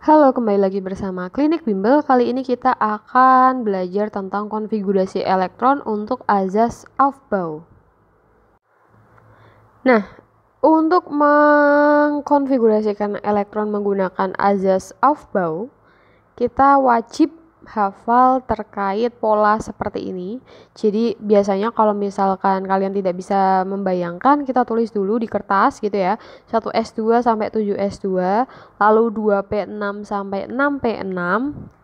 Halo, kembali lagi bersama Klinik Bimbel. Kali ini kita akan belajar tentang konfigurasi elektron untuk azas Aufbau. Nah, untuk mengkonfigurasikan elektron menggunakan azas Aufbau, kita wajib hafal terkait pola seperti ini. Jadi biasanya kalau misalkan kalian tidak bisa membayangkan, kita tulis dulu di kertas gitu ya. 1 S2 sampai 7 S2, lalu 2 P6 sampai 6 P6,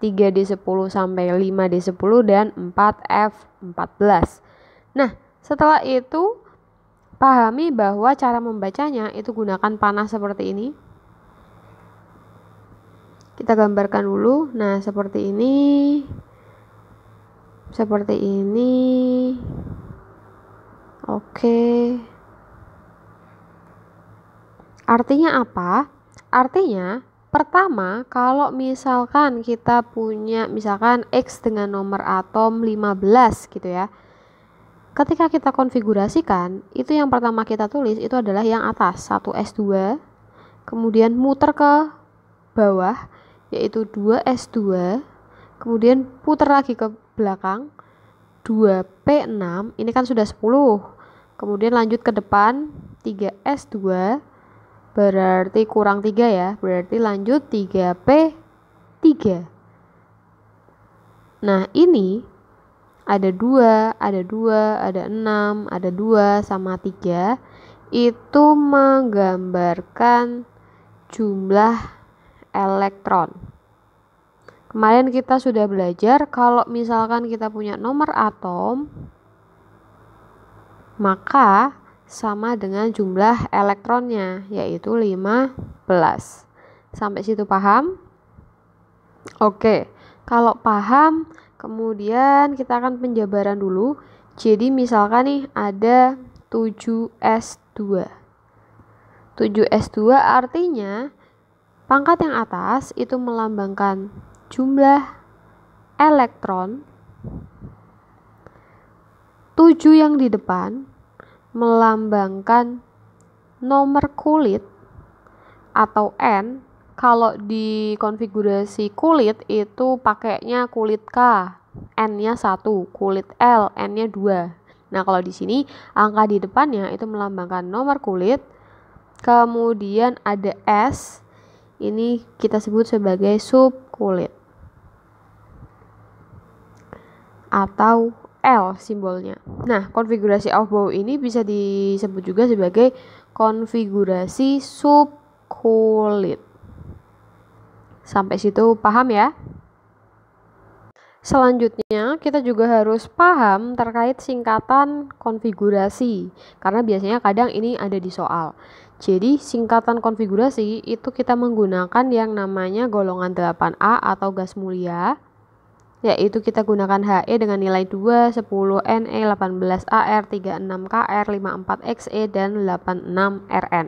3 D10 sampai 5 D10 dan 4 F14. Nah, setelah itu pahami bahwa cara membacanya itu gunakan panah seperti ini kita gambarkan dulu nah seperti ini seperti ini oke artinya apa artinya pertama kalau misalkan kita punya misalkan X dengan nomor atom 15 gitu ya ketika kita konfigurasikan itu yang pertama kita tulis itu adalah yang atas 1S2 kemudian muter ke bawah yaitu 2S2 kemudian putar lagi ke belakang 2P6 ini kan sudah 10 kemudian lanjut ke depan 3S2 berarti kurang 3 ya berarti lanjut 3P3 nah ini ada 2, ada 2, ada 6, ada 2 sama 3 itu menggambarkan jumlah elektron. Kemarin kita sudah belajar kalau misalkan kita punya nomor atom, maka sama dengan jumlah elektronnya, yaitu 15. Sampai situ paham? Oke, kalau paham, kemudian kita akan penjabaran dulu. Jadi misalkan nih ada 7S2. 7S2 artinya Pangkat yang atas itu melambangkan jumlah elektron 7 yang di depan melambangkan nomor kulit atau N kalau di konfigurasi kulit itu pakainya kulit K N-nya 1, kulit L N-nya 2 nah kalau di sini angka di depannya itu melambangkan nomor kulit kemudian ada S ini kita sebut sebagai subkulit. Atau L simbolnya. Nah, konfigurasi Aufbau ini bisa disebut juga sebagai konfigurasi subkulit. Sampai situ paham ya? Selanjutnya, kita juga harus paham terkait singkatan konfigurasi, karena biasanya kadang ini ada di soal. Jadi singkatan konfigurasi itu kita menggunakan yang namanya golongan 8A atau gas mulia yaitu kita gunakan HE dengan nilai 2, 10, NE, 18AR, 36KR, 54XE, dan 86RN.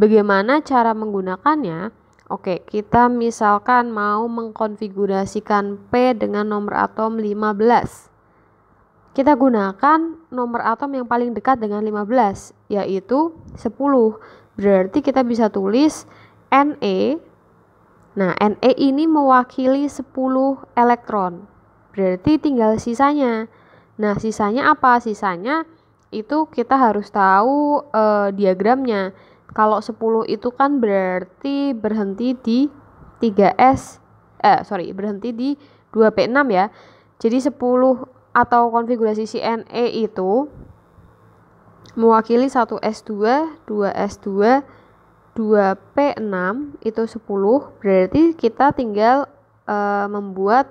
Bagaimana cara menggunakannya? Oke, kita misalkan mau mengkonfigurasikan P dengan nomor atom 15. Kita gunakan nomor atom yang paling dekat dengan 15, yaitu 10. Berarti kita bisa tulis Na. E. Nah, Na e ini mewakili 10 elektron. Berarti tinggal sisanya. Nah, sisanya apa? Sisanya itu kita harus tahu e, diagramnya. Kalau 10 itu kan berarti berhenti di 3S eh sorry berhenti di 2P6 ya. Jadi 10 atau konfigurasi CNE itu mewakili 1 S2, 2 S2, 2 P6 itu 10, berarti kita tinggal e, membuat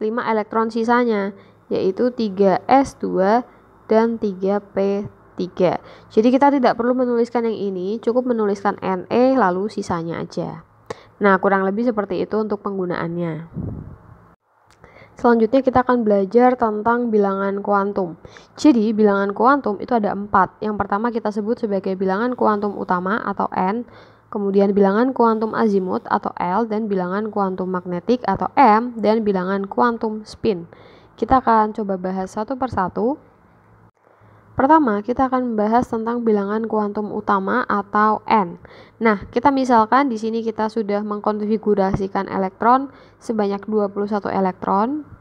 5 elektron sisanya yaitu 3 S2 dan 3 P3. Jadi kita tidak perlu menuliskan yang ini, cukup menuliskan NE lalu sisanya aja. Nah, kurang lebih seperti itu untuk penggunaannya selanjutnya kita akan belajar tentang bilangan kuantum. Jadi, bilangan kuantum itu ada empat. Yang pertama kita sebut sebagai bilangan kuantum utama atau N, kemudian bilangan kuantum azimut atau L, dan bilangan kuantum magnetik atau M, dan bilangan kuantum spin. Kita akan coba bahas satu persatu. Pertama, kita akan membahas tentang bilangan kuantum utama atau N. Nah, kita misalkan di sini kita sudah mengkonfigurasikan elektron sebanyak 21 elektron.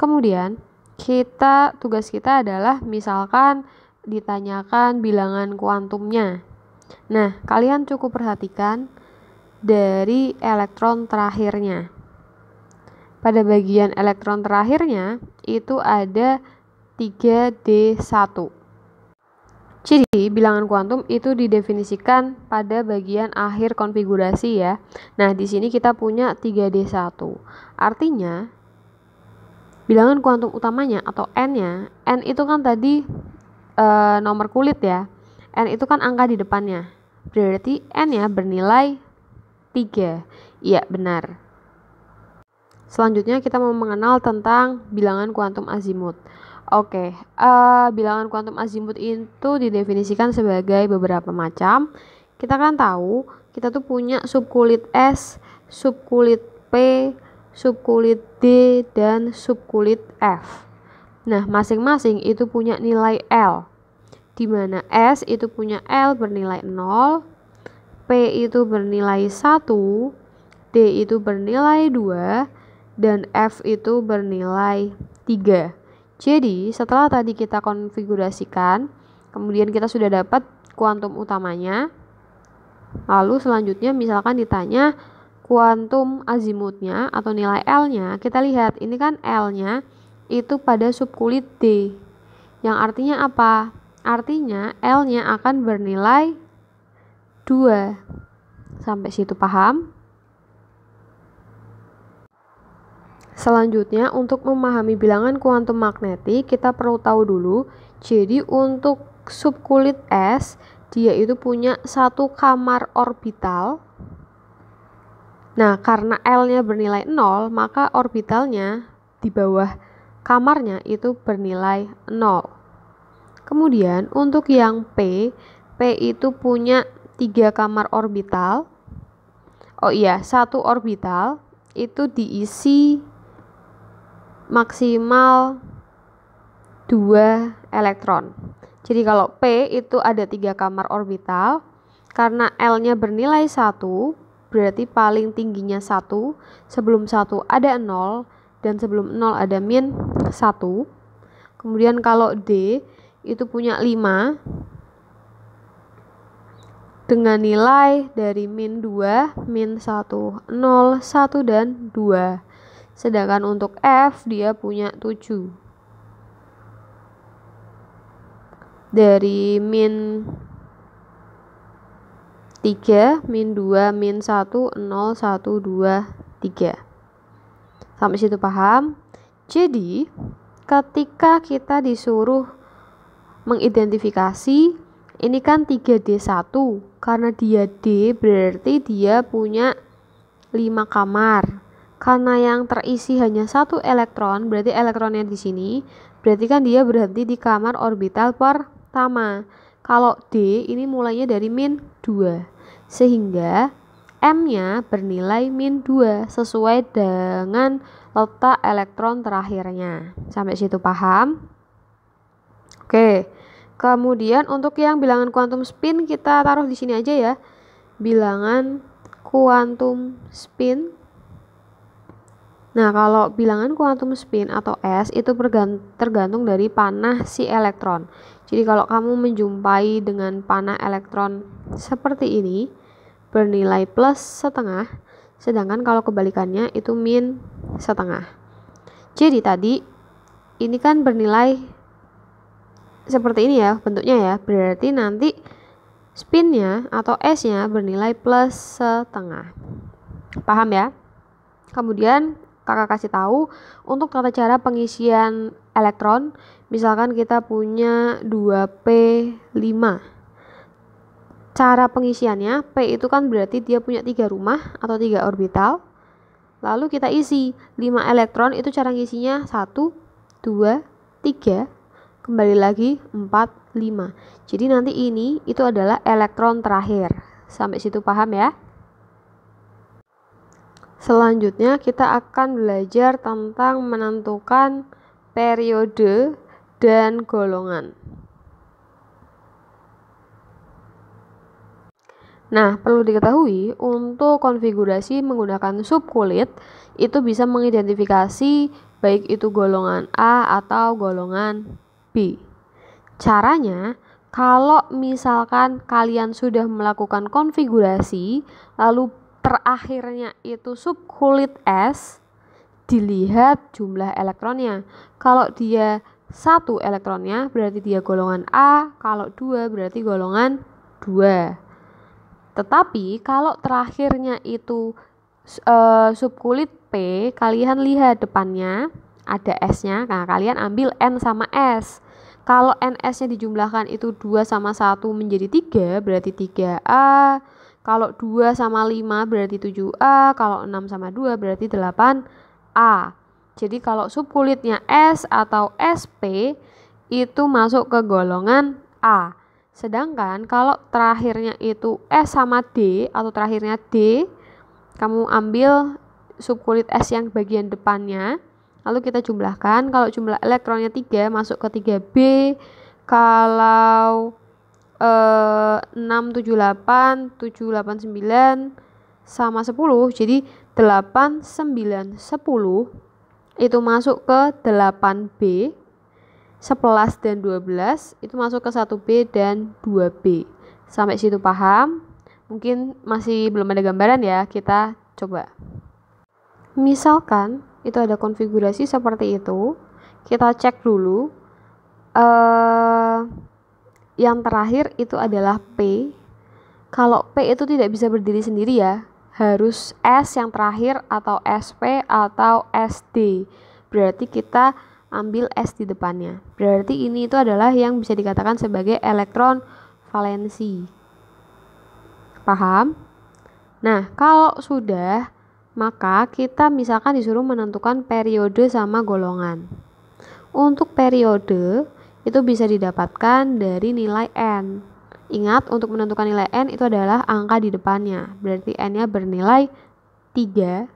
Kemudian, kita tugas kita adalah misalkan ditanyakan bilangan kuantumnya. Nah, kalian cukup perhatikan dari elektron terakhirnya. Pada bagian elektron terakhirnya itu ada 3D1. Jadi, bilangan kuantum itu didefinisikan pada bagian akhir konfigurasi ya. Nah, di sini kita punya 3D1. Artinya, bilangan kuantum utamanya atau n-nya, n itu kan tadi e, nomor kulit ya. n itu kan angka di depannya. Berarti n-nya bernilai 3. Iya, benar. Selanjutnya kita mau mengenal tentang bilangan kuantum azimut. Oke, uh, bilangan kuantum azimut itu didefinisikan sebagai beberapa macam. Kita kan tahu kita tuh punya subkulit S, subkulit P, subkulit D dan subkulit F. Nah, masing-masing itu punya nilai L. Di mana S itu punya L bernilai 0, P itu bernilai 1, D itu bernilai 2, dan F itu bernilai 3. Jadi, setelah tadi kita konfigurasikan, kemudian kita sudah dapat kuantum utamanya. Lalu selanjutnya misalkan ditanya kuantum azimutnya atau nilai L-nya, kita lihat ini kan L-nya itu pada subkulit D. Yang artinya apa? Artinya L-nya akan bernilai 2. Sampai situ paham? Selanjutnya, untuk memahami bilangan kuantum magnetik, kita perlu tahu dulu. Jadi, untuk subkulit S, dia itu punya satu kamar orbital Nah, karena L-nya bernilai 0, maka orbitalnya di bawah kamarnya itu bernilai 0. Kemudian untuk yang P, P itu punya tiga kamar orbital. Oh iya, satu orbital itu diisi maksimal 2 elektron. Jadi kalau P itu ada tiga kamar orbital, karena L-nya bernilai 1, berarti paling tingginya 1, sebelum 1 ada 0, dan sebelum 0 ada min 1. Kemudian kalau D itu punya 5, dengan nilai dari min 2, min 1, 0, 1, dan 2. Sedangkan untuk F dia punya 7. Dari min 3 min 2 min 1 0 1 2 3 sampai situ paham jadi ketika kita disuruh mengidentifikasi ini kan 3D1 karena dia D berarti dia punya 5 kamar karena yang terisi hanya satu elektron berarti elektronnya di sini berarti kan dia berhenti di kamar orbital pertama kalau D ini mulainya dari min 2. Sehingga M-nya bernilai min 2 sesuai dengan letak elektron terakhirnya. Sampai situ paham? Oke. Kemudian untuk yang bilangan kuantum spin kita taruh di sini aja ya. Bilangan kuantum spin Nah, kalau bilangan kuantum spin atau S itu tergantung dari panah si elektron. Jadi kalau kamu menjumpai dengan panah elektron seperti ini bernilai plus setengah, sedangkan kalau kebalikannya itu min setengah. Jadi tadi ini kan bernilai seperti ini ya bentuknya ya, berarti nanti spinnya atau S-nya bernilai plus setengah. Paham ya? Kemudian kakak kasih tahu untuk tata cara pengisian elektron Misalkan kita punya 2P5. Cara pengisiannya, P itu kan berarti dia punya tiga rumah atau tiga orbital. Lalu kita isi 5 elektron itu cara ngisinya 1, 2, 3, kembali lagi 4, 5. Jadi nanti ini itu adalah elektron terakhir. Sampai situ paham ya? Selanjutnya kita akan belajar tentang menentukan periode dan golongan. Nah, perlu diketahui untuk konfigurasi menggunakan subkulit itu bisa mengidentifikasi baik itu golongan A atau golongan B. Caranya, kalau misalkan kalian sudah melakukan konfigurasi lalu terakhirnya itu subkulit S dilihat jumlah elektronnya. Kalau dia satu elektronnya berarti dia golongan A, kalau dua berarti golongan 2. Tetapi kalau terakhirnya itu e, subkulit P, kalian lihat depannya ada S-nya. Nah, kalian ambil N sama S. Kalau NS-nya dijumlahkan itu 2 sama 1 menjadi 3, berarti 3A. Kalau 2 sama 5 berarti 7A, kalau 6 sama 2 berarti 8A. Jadi kalau subkulitnya S atau SP itu masuk ke golongan A. Sedangkan kalau terakhirnya itu S sama D atau terakhirnya D, kamu ambil subkulit S yang bagian depannya, lalu kita jumlahkan. Kalau jumlah elektronnya 3 masuk ke 3B. Kalau eh, 6, 7, 8, 7, 8, 9 sama 10. Jadi 8, 9, 10 itu masuk ke 8B 11 dan 12 itu masuk ke 1B dan 2B sampai situ paham mungkin masih belum ada gambaran ya kita coba misalkan itu ada konfigurasi seperti itu kita cek dulu eh, yang terakhir itu adalah P kalau P itu tidak bisa berdiri sendiri ya harus S yang terakhir atau SP atau SD. Berarti kita ambil S di depannya. Berarti ini itu adalah yang bisa dikatakan sebagai elektron valensi. Paham? Nah, kalau sudah, maka kita misalkan disuruh menentukan periode sama golongan. Untuk periode, itu bisa didapatkan dari nilai N. Ingat, untuk menentukan nilai N itu adalah angka di depannya. Berarti N-nya bernilai 3.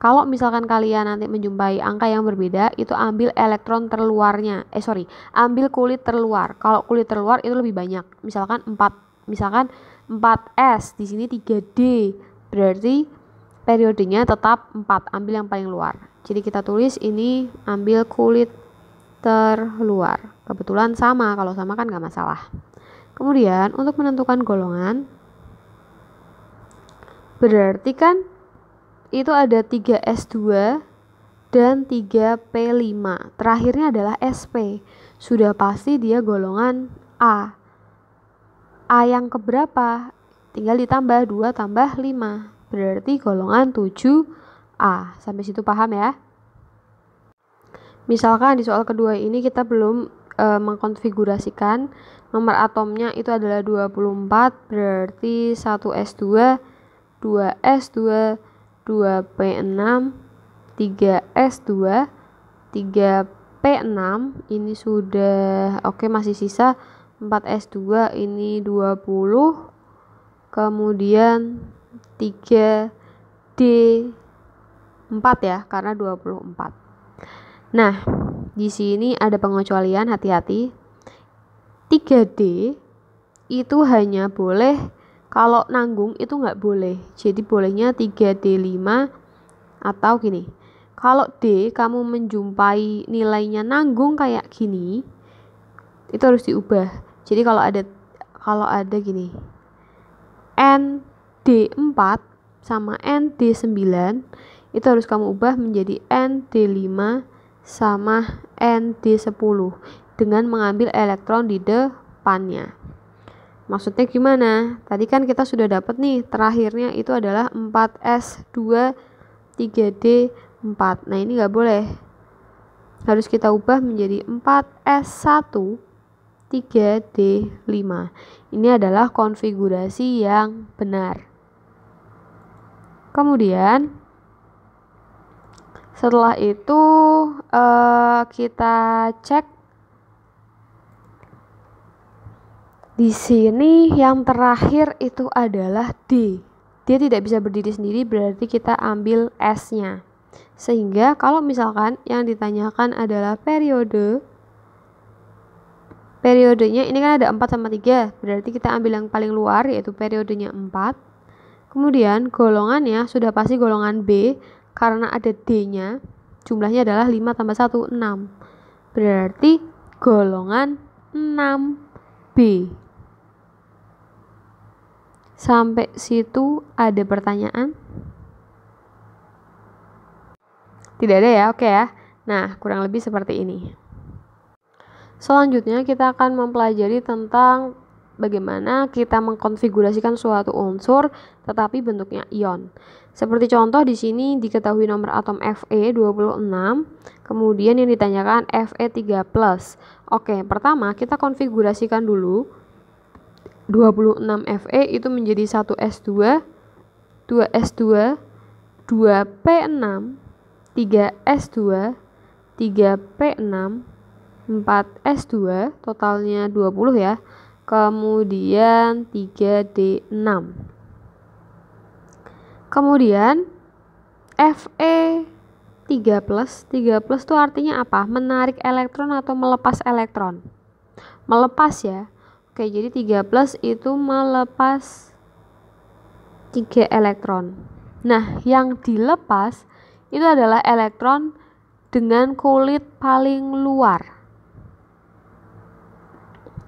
Kalau misalkan kalian nanti menjumpai angka yang berbeda, itu ambil elektron terluarnya. Eh, sorry, ambil kulit terluar. Kalau kulit terluar itu lebih banyak. Misalkan 4, misalkan 4S, di sini 3D. Berarti periodenya tetap 4, ambil yang paling luar. Jadi kita tulis ini ambil kulit terluar. Kebetulan sama, kalau sama kan nggak masalah. Kemudian untuk menentukan golongan berarti kan itu ada 3 S2 dan 3 P5. Terakhirnya adalah SP. Sudah pasti dia golongan A. A yang keberapa? Tinggal ditambah 2 tambah 5. Berarti golongan 7A. Sampai situ paham ya? Misalkan di soal kedua ini kita belum e, mengkonfigurasikan nomor atomnya itu adalah 24 berarti 1S2 2S2 2P6 3S2 3P6 ini sudah oke okay, masih sisa 4S2 ini 20 kemudian 3D 4 ya karena 24 nah di sini ada pengecualian, hati-hati. 3D itu hanya boleh kalau nanggung itu nggak boleh. Jadi bolehnya 3D5 atau gini. Kalau D kamu menjumpai nilainya nanggung kayak gini, itu harus diubah. Jadi kalau ada kalau ada gini. N D4 sama N D9 itu harus kamu ubah menjadi N D5 sama ND10 dengan mengambil elektron di depannya. Maksudnya gimana? Tadi kan kita sudah dapat nih, terakhirnya itu adalah 4S2 3D4. Nah, ini nggak boleh. Harus kita ubah menjadi 4S1 3D5. Ini adalah konfigurasi yang benar. Kemudian, setelah itu uh, kita cek di sini yang terakhir itu adalah D. Dia tidak bisa berdiri sendiri berarti kita ambil S-nya. Sehingga kalau misalkan yang ditanyakan adalah periode periodenya ini kan ada 4 sama 3, berarti kita ambil yang paling luar yaitu periodenya 4. Kemudian golongannya sudah pasti golongan B karena ada D-nya, jumlahnya adalah 5 tambah 1, 6. Berarti golongan 6B. Sampai situ ada pertanyaan? Tidak ada ya, oke ya. Nah, kurang lebih seperti ini. Selanjutnya kita akan mempelajari tentang bagaimana kita mengkonfigurasikan suatu unsur tetapi bentuknya ion. Seperti contoh di sini diketahui nomor atom Fe26, kemudian yang ditanyakan Fe3+. Oke, pertama kita konfigurasikan dulu 26 Fe itu menjadi 1S2, 2S2, 2P6, 3S2, 3P6, 4S2, totalnya 20 ya kemudian 3D6. Kemudian FE 3 plus, 3 plus itu artinya apa? Menarik elektron atau melepas elektron? Melepas ya. Oke, jadi 3 plus itu melepas 3 elektron. Nah, yang dilepas itu adalah elektron dengan kulit paling luar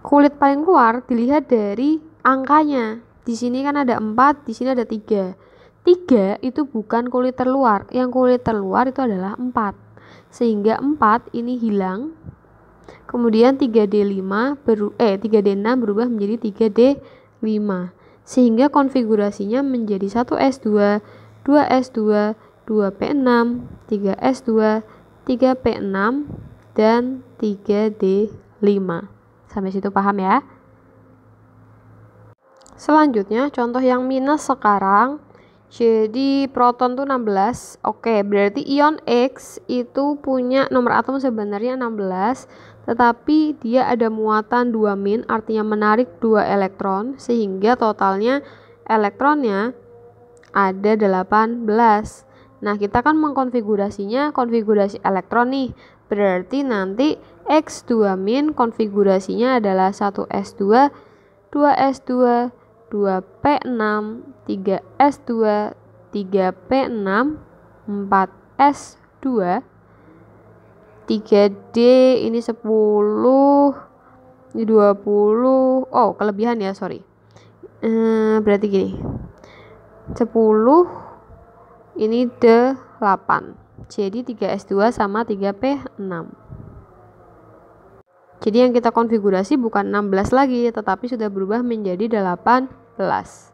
kulit paling luar dilihat dari angkanya. Di sini kan ada 4, di sini ada 3. 3 itu bukan kulit terluar. Yang kulit terluar itu adalah 4. Sehingga 4 ini hilang. Kemudian 3D5 beru eh 3D6 berubah menjadi 3D5. Sehingga konfigurasinya menjadi 1S2, 2S2, 2P6, 3S2, 3P6 dan 3D5. Sampai situ paham ya? Selanjutnya, contoh yang minus sekarang. Jadi proton tuh 16. Oke, berarti ion X itu punya nomor atom sebenarnya 16, tetapi dia ada muatan 2 min, artinya menarik 2 elektron sehingga totalnya elektronnya ada 18. Nah, kita kan mengkonfigurasinya konfigurasi elektron nih. Berarti nanti X2 min konfigurasinya adalah 1S2, 2S2, 2P6, 3S2, 3P6, 4S2, 3D ini 10, ini 20, oh kelebihan ya sorry. Ehm, berarti gini, 10, ini D8. Jadi 3S2 sama 3P6. Jadi yang kita konfigurasi bukan 16 lagi, tetapi sudah berubah menjadi 18.